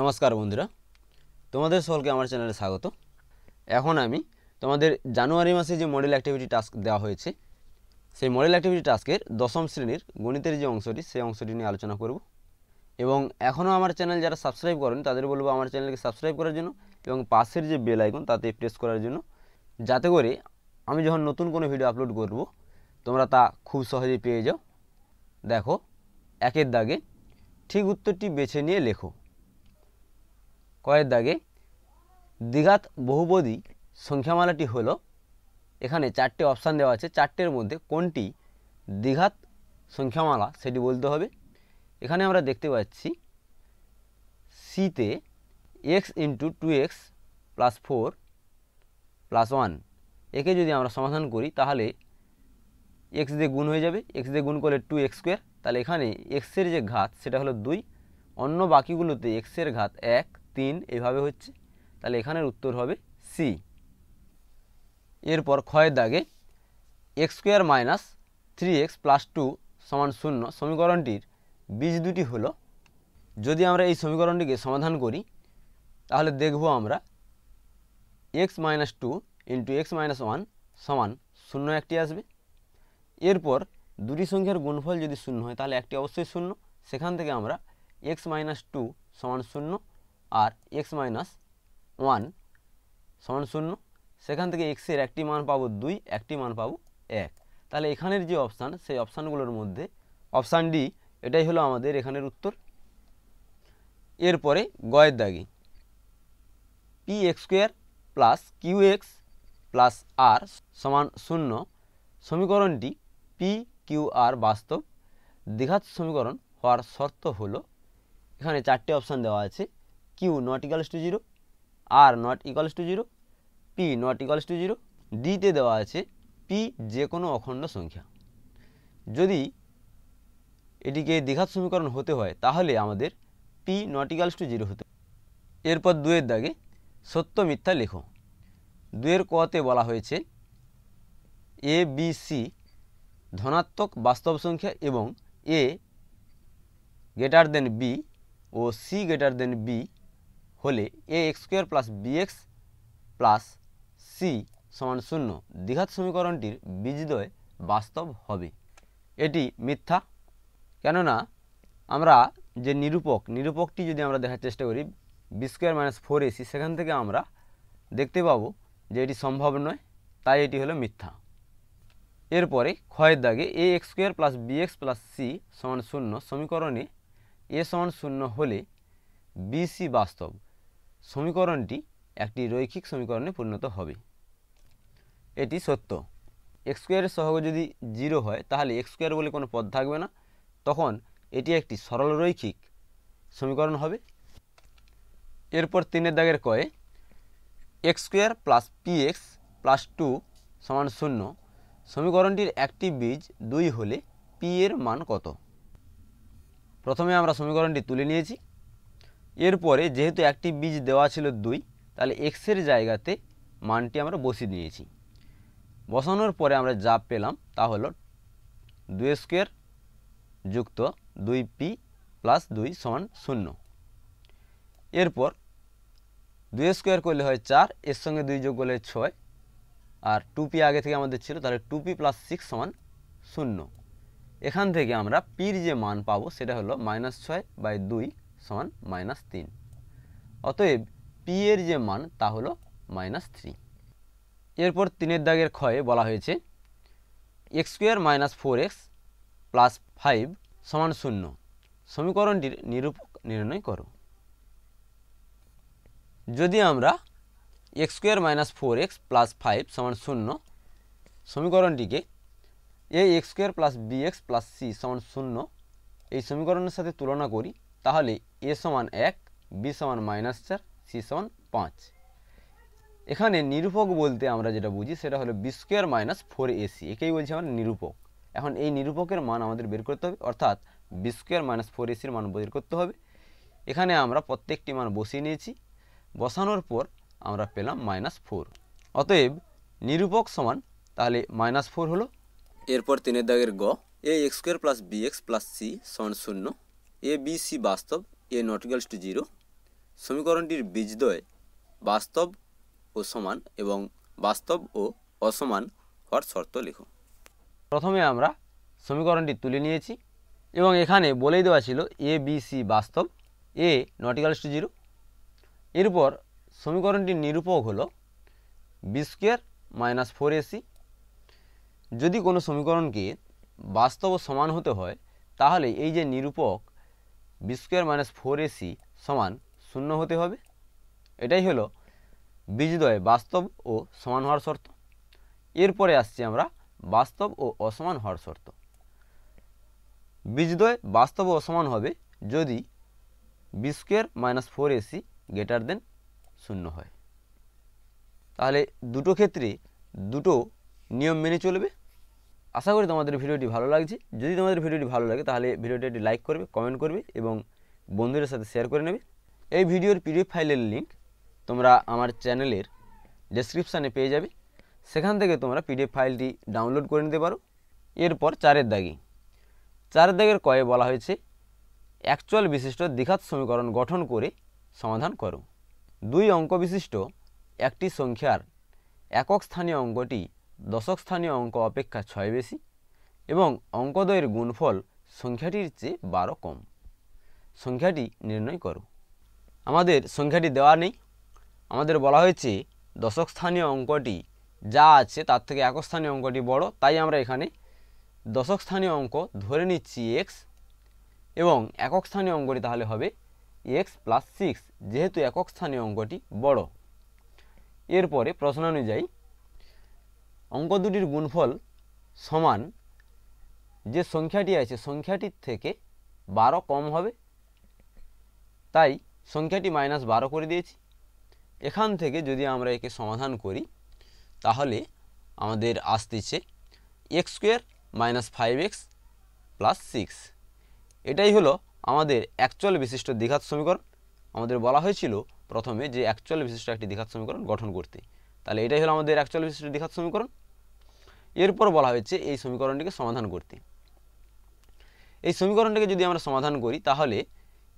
নমস্কার বন্ধুরা তোমাদের সকলকে আমার চ্যানেলে স্বাগত এখন আমি তোমাদের জানুয়ারি মাসে যে মডেল অ্যাক্টিভিটি টাস্ক দেওয়া হয়েছে সেই মডেল অ্যাক্টিভিটি টাস্কের দশম শ্রেণীর গণিতের যে অংশটি সেই অংশটি নিয়ে আলোচনা করব এবং এখনও আমার চ্যানেল যারা সাবস্ক্রাইব করেন তাদের বলবো আমার চ্যানেলকে সাবস্ক্রাইব করার জন্য এবং পাশের যে বেল আইকন তাতে প্রেস করার জন্য যাতে করে আমি যখন নতুন কোনো ভিডিও আপলোড করব তোমরা তা খুব সহজেই পেয়ে যাও দেখো একের দাগে ঠিক উত্তরটি বেছে নিয়ে লেখো কয়ের দাগে দ্বিঘাত বহুপদী সংখ্যামালাটি হল এখানে চারটে অপশান দেওয়া আছে চারটের মধ্যে কোনটি দ্বিঘাত সংখ্যামালা সেটি বলতে হবে এখানে আমরা দেখতে পাচ্ছি সিতে x into two x plus four plus one একে যদি আমরা সমাধান করি তাহলে এক্স দিয়ে গুণ হয়ে যাবে এক্স দিয়ে গুণ করলে টু এক্স স্কোয়ার তাহলে এখানে এক্সের যে ঘাত সেটা হলো দুই অন্য বাকিগুলোতে এক্সের ঘাত এক তিন এভাবে হচ্ছে তাহলে এখানের উত্তর হবে সি এরপর ক্ষয়ের দাগে x square minus three x plus two সমান শূন্য সমীকরণটির বীজ দুটি হল যদি আমরা এই সমীকরণটিকে সমাধান করি তাহলে দেখব আমরা x minus two into x minus one সমান শূন্য একটি আসবে এরপর দুটি সংখ্যার গুণফল যদি শূন্য হয় তাহলে একটি অবশ্যই শূন্য সেখান থেকে আমরা এক্স মাইনাস টু সমান শূন্য আর এক্স মাইনাস ওয়ান সমান শূন্য সেখান থেকে এক্সের একটি মান পাবো দুই একটি মান পাবো এক তাহলে এখানের যে অপশান সেই অপশানগুলোর মধ্যে অপশান ডি এটাই হলো আমাদের এখানের উত্তর এরপরে গয়ের দাগি p x square plus q x plus r সমান শূন্য সমীকরণটি পি কিউ আর বাস্তব দীঘাত সমীকরণ হওয়ার শর্ত হলো এখানে চারটে অপশান দেওয়া আছে q not equals to zero r not equals to zero p not equals to zero ডিতে দেওয়া আছে পি যে কোনো অখণ্ড সংখ্যা যদি এটিকে দ্বিঘাত সমীকরণ হতে হয় তাহলে আমাদের p not equals to zero হতে এরপর দুয়ের দাগে সত্য মিথ্যা লেখো দুয়ের কতে বলা হয়েছে এ বি সি ধনাত্মক বাস্তব সংখ্যা এবং এ গ্রেটার দেন বি ও সি গ্রেটার দেন বি হলে a x square plus bx plus c সমান শূন্য দ্বিঘাত সমীকরণটির বীজদ্বয় বাস্তব হবে এটি মিথ্যা কেননা আমরা যে নিরূপক নিরূপকটি যদি আমরা দেখার চেষ্টা করি b square minus four ac সেখান থেকে আমরা দেখতে পাব যে এটি সম্ভব নয় তাই এটি হলো মিথ্যা এরপরে ক্ষয়ের দাগে a x square plus b x plus c সমান শূন্য সমীকরণে এ সমান শূন্য হলে বিসি বাস্তব সমীকরণটি একটি রৈখিক সমীকরণে পরিণত হবে এটি সত্য এক্স স্কোয়ারের সহগ যদি জিরো হয় তাহলে এক্স স্কোয়ার বলে কোনো পদ থাকবে না তখন এটি একটি সরল রৈখিক সমীকরণ হবে এরপর তিনের দাগের কয়ে x square plus p x plus two সমান শূন্য সমীকরণটির একটি বীজ দুই হলে পি এর মান কত প্রথমে আমরা সমীকরণটি তুলে নিয়েছি এরপরে যেহেতু একটি বীজ দেওয়া ছিল দুই তাহলে এক্সের জায়গাতে মানটি আমরা বসিয়ে দিয়েছি বসানোর পরে আমরা যা পেলাম তা হলো দুই স্কোয়ার যুক্ত দুই পি প্লাস দুই সমান শূন্য এরপর দুই স্কোয়ার করলে হয় চার এর সঙ্গে দুই যোগ করলে ছয় আর টু পি আগে থেকে আমাদের ছিল তাহলে টু পি প্লাস সিক্স সমান শূন্য এখান থেকে আমরা পির যে মান পাবো সেটা হলো মাইনাস ছয় বাই দুই সমান মাইনাস তিন অতএব পি এর যে মান তা হলো মাইনাস থ্রি এরপর তিনের দাগের ক্ষয়ে বলা হয়েছে x square minus four x plus five সমান শূন্য সমীকরণটির নিরূপক নির্ণয় করো যদি আমরা x square minus four x plus five সমান শূন্য সমীকরণটিকে a x square plus b x plus c সমান শূন্য এই সমীকরণের সাথে তুলনা করি তাহলে এ সমান এক বি সমান মাইনাস চার সি সমান পাঁচ এখানে নিরূপক বলতে আমরা যেটা বুঝি সেটা হলো b square minus four ac একেই বলছি আমার নিরূপক এখন এই নিরূপকের মান আমাদের বের করতে হবে অর্থাৎ বি স্কোয়ার মাইনাস ফোর এসির মান বের করতে হবে এখানে আমরা প্রত্যেকটি মান বসিয়ে নিয়েছি বসানোর পর আমরা পেলাম মাইনাস ফোর অতএব নিরূপক সমান তাহলে মাইনাস ফোর হলো এরপর তিনের দাগের গ a x square plus b x plus c সমান শূন্য এ বি সি বাস্তব এ নটগেলস টু জিরো সমীকরণটির বীজদ্বয় বাস্তব ও সমান এবং বাস্তব ও অসমান হওয়ার শর্ত লেখো প্রথমে আমরা সমীকরণটি তুলে নিয়েছি এবং এখানে বলেই দেওয়া ছিল এ বি সি বাস্তব এ নটিক্যালস টু জিরো এরপর সমীকরণটির নিরূপক হল b square minus four ac যদি কোনো সমীকরণকে বাস্তব সমান হতে হয় তাহলে এই যে নিরূপক b square minus four ac সমান শূন্য হতে হবে এটাই হলো বীজদ্বয় বাস্তব ও সমান হওয়ার শর্ত এরপরে আসছি আমরা বাস্তব ও অসমান হওয়ার শর্ত বীজদ্বয় বাস্তব ও অসমান হবে যদি b square minus four ac greater than শূন্য হয় তাহলে দুটো ক্ষেত্রে দুটো নিয়ম মেনে চলবে আশা করি তোমাদের ভিডিওটি ভালো লাগছে যদি তোমাদের ভিডিওটি ভালো লাগে তাহলে ভিডিওটি একটি লাইক করবে কমেন্ট করবে এবং বন্ধুদের সাথে শেয়ার করে নেবে এই ভিডিওর পিডিএফ ফাইলের লিঙ্ক তোমরা আমার চ্যানেলের ডেসক্রিপশানে পেয়ে যাবে সেখান থেকে তোমরা পিডিএফ ফাইলটি ডাউনলোড করে নিতে পারো এরপর চারের দাগে চারের দাগের কয়ে বলা হয়েছে অ্যাকচুয়াল বিশিষ্ট দ্বিঘাত সমীকরণ গঠন করে সমাধান করো দুই অঙ্ক বিশিষ্ট একটি সংখ্যার একক স্থানীয় অঙ্কটি দশক স্থানীয় অঙ্ক অপেক্ষা ছয় বেশি এবং অঙ্কদ্বয়ের গুণফল সংখ্যাটির চেয়ে বারো কম সংখ্যাটি নির্ণয় করো আমাদের সংখ্যাটি দেওয়া নেই আমাদের বলা হয়েছে দশক স্থানীয় অঙ্কটি যা আছে তার থেকে এক স্থানীয় অঙ্কটি বড় তাই আমরা এখানে দশক স্থানীয় অঙ্ক ধরে নিচ্ছি এক্স এবং একক স্থানীয় অঙ্কটি তাহলে হবে এক্স প্লাস সিক্স যেহেতু একক স্থানীয় অঙ্কটি বড় এরপরে প্রশ্ন অনুযায়ী অঙ্ক দুটির গুণফল সমান যে সংখ্যাটি আছে সংখ্যাটির থেকে বারো কম হবে তাই সংখ্যাটি মাইনাস বারো করে দিয়েছি এখান থেকে যদি আমরা একে সমাধান করি তাহলে আমাদের আসতেছে x square minus five x plus six এটাই হলো আমাদের অ্যাকচুয়াল বিশিষ্ট দ্বিঘাত সমীকরণ আমাদের বলা হয়েছিল প্রথমে যে অ্যাকচুয়াল বিশিষ্ট একটি দ্বিঘাত সমীকরণ গঠন করতে তাহলে এটাই হলো আমাদের একচল্লিশ দীঘাত সমীকরণ এরপর বলা হয়েছে এই সমীকরণটিকে সমাধান করতে এই সমীকরণটিকে যদি আমরা সমাধান করি তাহলে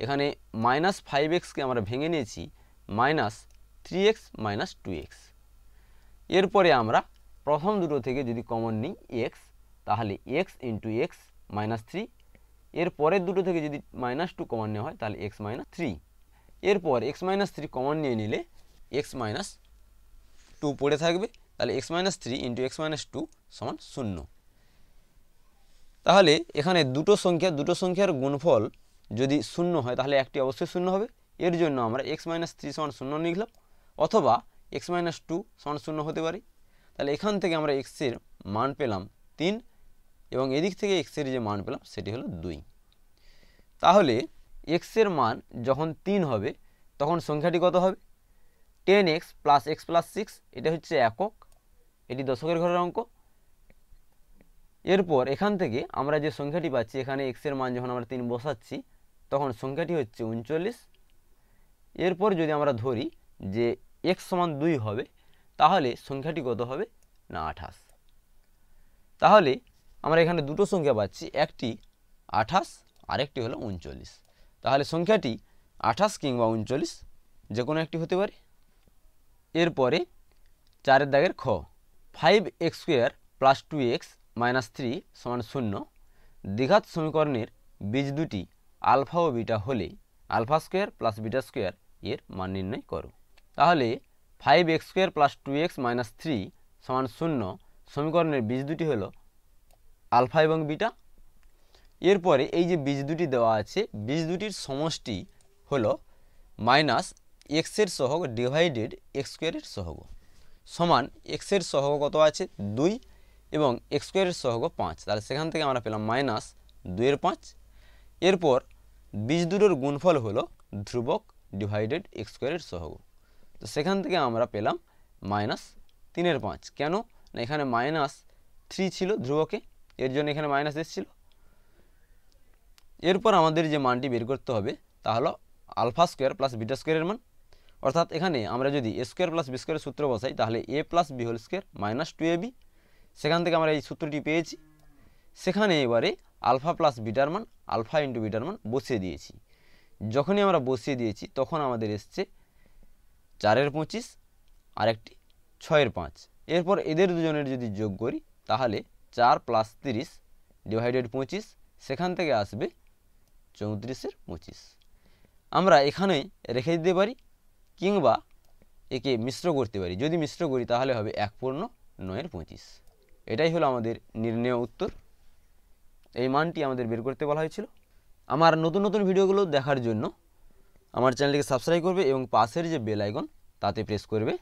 এখানে মাইনাস ফাইভ এক্সকে আমরা ভেঙে নিয়েছি minus three x minus two x এরপরে আমরা প্রথম দুটো থেকে যদি কমন নিই এক্স তাহলে x into x minus three এরপরের দুটো থেকে যদি মাইনাস টু কমন নেওয়া হয় তাহলে এক্স মাইনাস থ্রি এরপর এক্স মাইনাস থ্রি কমন নিয়ে নিলে এক্স মাইনাস টু পড়ে থাকবে তাহলে x minus three into x minus two সমান শূন্য তাহলে এখানে দুটো সংখ্যা দুটো সংখ্যার গুণফল যদি শূন্য হয় তাহলে একটি অবশ্যই শূন্য হবে এর জন্য আমরা এক্স মাইনাস থ্রি সমান শূন্য লিখলাম অথবা এক্স মাইনাস টু সমান শূন্য হতে পারে তাহলে এখান থেকে আমরা এক্সের মান পেলাম তিন এবং এদিক থেকে এক্সের যে মান পেলাম সেটি হলো দুই তাহলে এক্সের মান যখন তিন হবে তখন সংখ্যাটি কত হবে ten x plus x plus six এটা হচ্ছে একক এটি দশকের ঘরের অঙ্ক এরপর এখান থেকে আমরা যে সংখ্যাটি পাচ্ছি এখানে এক্সের মান যখন আমরা তিন বসাচ্ছি তখন সংখ্যাটি হচ্ছে উনচল্লিশ এরপর যদি আমরা ধরি যে এক্স সমান দুই হবে তাহলে সংখ্যাটি কত হবে না আঠাশ তাহলে আমরা এখানে দুটো সংখ্যা পাচ্ছি একটি আঠাশ আরেকটি হলো উনচল্লিশ তাহলে সংখ্যাটি আঠাশ কিংবা উনচল্লিশ যে কোনো একটি হতে পারে এরপরে চারের দাগের খ five x square plus two x minus three সমান শূন্য দ্বিঘাত সমীকরণের বীজ দুটি আলফা ও বিটা হলে alpha square plus beta square এর মান নির্ণয় করো তাহলে five x square plus two x minus three সমান শূন্য সমীকরণের বীজ দুটি হলো আলফা এবং বিটা এরপরে এই যে বীজ দুটি দেওয়া আছে বীজ দুটির সমষ্টি হলো মাইনাস এক্সের সহগ ডিভাইডেড এক্স স্কোয়ারের সহগ সমান এক্সের সহগ কত আছে দুই এবং এক্স স্কোয়ারের সহগ পাঁচ তাহলে সেখান থেকে আমরা পেলাম মাইনাস দুয়ের পাঁচ এরপর বীজ দুটোর গুণফল হলো ধ্রুবক ডিভাইডেড এক্স স্কোয়ারের সহগ তো সেখান থেকে আমরা পেলাম মাইনাস তিনের পাঁচ কেন না এখানে মাইনাস থ্রি ছিল ধ্রুবকে এর জন্য এখানে মাইনাস এসেছিল এরপর আমাদের যে মানটি বের করতে হবে তা হলো আলফা স্কোয়ার প্লাস বিটা স্কোয়ারের মান অর্থাৎ এখানে আমরা যদি স্কোয়ার প্লাস বি স্কোয়ারের সূত্র বসাই তাহলে a plus b whole square minus two a b সেখান থেকে আমরা এই সূত্রটি পেয়েছি সেখানে এবারে আলফা প্লাস বিটার আলফা ইন্টু বিটার বসিয়ে দিয়েছি যখনই আমরা বসিয়ে দিয়েছি তখন আমাদের এসছে চারের পঁচিশ আর একটি ছয়ের পাঁচ এরপর এদের দুজনের যদি যোগ করি তাহলে চার প্লাস তিরিশ ডিভাইডেড পঁচিশ সেখান থেকে আসবে চৌত্রিশের পঁচিশ আমরা এখানে রেখে দিতে পারি কিংবা একে মিশ্র করতে পারি যদি মিশ্র করি তাহলে হবে এক পূর্ণ নয়ের পঁচিশ এটাই হলো আমাদের নির্ণয় উত্তর এই মানটি আমাদের বের করতে বলা হয়েছিল আমার নতুন নতুন ভিডিওগুলো দেখার জন্য আমার চ্যানেলটিকে সাবস্ক্রাইব করবে এবং পাশের যে বেল আইকন তাতে প্রেস করবে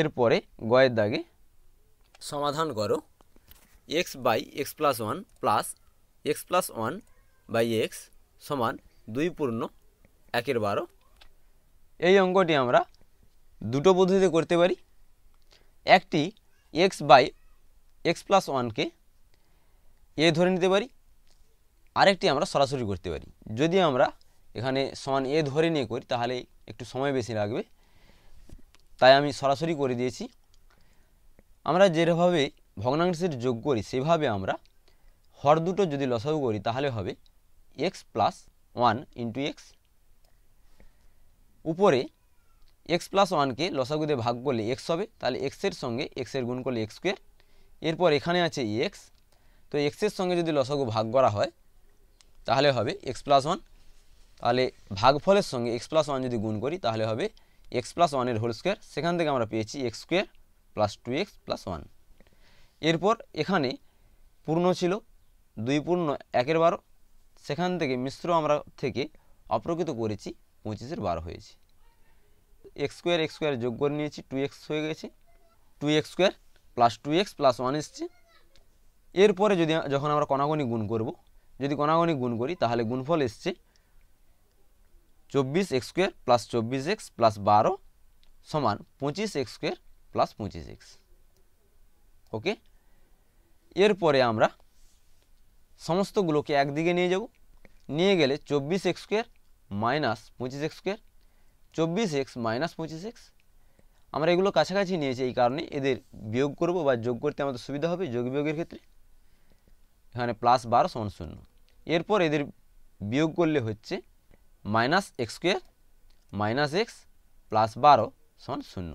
এরপরে গয়ের দাগে সমাধান করো x by x plus one plus x plus one by x সমান দুই পূর্ণ একের বারো এই অঙ্কটি আমরা দুটো পদ্ধতিতে করতে পারি একটি এক্স বাই এক্স প্লাস ওয়ানকে এ ধরে নিতে পারি আরেকটি আমরা সরাসরি করতে পারি যদি আমরা এখানে সমান এ ধরে নিয়ে করি তাহলে একটু সময় বেশি লাগবে তাই আমি সরাসরি করে দিয়েছি আমরা যেভাবে ভগ্নাংশের যোগ করি সেভাবে আমরা হর দুটো যদি লসাউ করি তাহলে হবে x plus one into x উপরে এক্স প্লাস ওয়ানকে লসাগু দিয়ে ভাগ করলে এক্স হবে তাহলে এক্সের সঙ্গে এক্সের গুণ করলে এক্স স্কোয়ার এরপর এখানে আছে এক্স তো এক্সের সঙ্গে যদি লসাগু ভাগ করা হয় তাহলে হবে এক্স প্লাস ওয়ান তাহলে ভাগফলের সঙ্গে এক্স প্লাস ওয়ান যদি গুণ করি তাহলে হবে এক্স প্লাস ওয়ানের হোল স্কোয়ার সেখান থেকে আমরা পেয়েছি x square plus two x plus one এরপর এখানে পূর্ণ ছিল দুই পূর্ণ একের বারো সেখান থেকে মিশ্র আমরা থেকে অপ্রকৃত করেছি পঁচিশের বারো হয়েছে এক্স স্কোয়ার এক্স স্কোয়ার যোগ করে নিয়েছি টু এক্স হয়ে গেছে two x square plus two x plus one এসছে এরপরে যদি যখন আমরা কণাগণি গুণ করব যদি কণাগণি গুণ করি তাহলে গুণফল এসছে চব্বিশ এক্স স্কোয়ার প্লাস চব্বিশ এক্স প্লাস বারো সমান পঁচিশ এক্স স্কোয়ার প্লাস পঁচিশ এক্স ওকে এরপরে আমরা সমস্তগুলোকে একদিকে নিয়ে যাব নিয়ে গেলে চব্বিশ এক্স স্কোয়ার মাইনাস পঁচিশ এক্স স্কোয়ার চব্বিশ এক্স মাইনাস পঁচিশ এক্স আমরা এগুলো কাছাকাছি নিয়েছি এই কারণে এদের বিয়োগ করব বা যোগ করতে আমাদের সুবিধা হবে যোগ বিয়োগের ক্ষেত্রে এখানে প্লাস বারো সমান শূন্য এরপর এদের বিয়োগ করলে হচ্ছে minus x square minus x plus বারো সমান শূন্য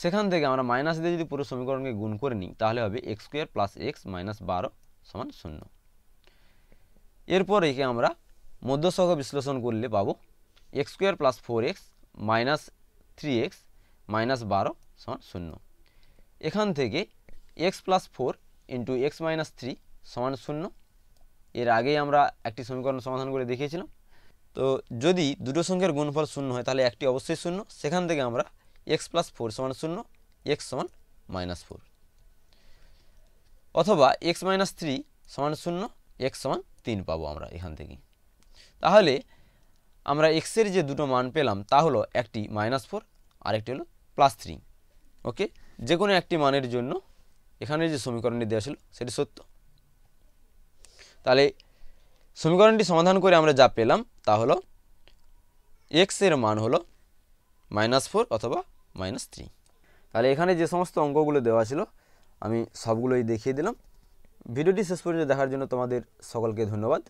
সেখান থেকে আমরা মাইনাস দিয়ে যদি পুরো সমীকরণকে গুণ করে নিই তাহলে হবে x square plus x minus বারো সমান শূন্য এরপর একে আমরা মধ্যসহ বিশ্লেষণ করলে পাবো x square plus four x minus three x minus বারো সমান শূন্য এখান থেকে x plus four into x minus three সমান শূন্য এর আগেই আমরা একটি সমীকরণ সমাধান করে দেখিয়েছিলাম তো যদি দুটো সংখ্যার গুণফল শূন্য হয় তাহলে একটি অবশ্যই শূন্য সেখান থেকে আমরা এক্স প্লাস ফোর সমান শূন্য এক্স সমান মাইনাস ফোর অথবা এক্স মাইনাস থ্রি সমান শূন্য এক্স সমান তিন পাবো আমরা এখান থেকে তাহলে আমরা এক্সের যে দুটো মান পেলাম তা হলো একটি মাইনাস ফোর আর একটি হলো প্লাস থ্রি ওকে যে কোনো একটি মানের জন্য এখানে যে সমীকরণটি দেওয়া ছিল সেটি সত্য তাহলে সমীকরণটি সমাধান করে আমরা যা পেলাম তা হলো এক্সের মান হলো মাইনাস ফোর অথবা মাইনাস থ্রি তাহলে এখানে যে সমস্ত অঙ্কগুলো দেওয়া ছিল আমি সবগুলোই দেখিয়ে দিলাম ভিডিওটি শেষ পর্যন্ত দেখার জন্য তোমাদের সকলকে ধন্যবাদ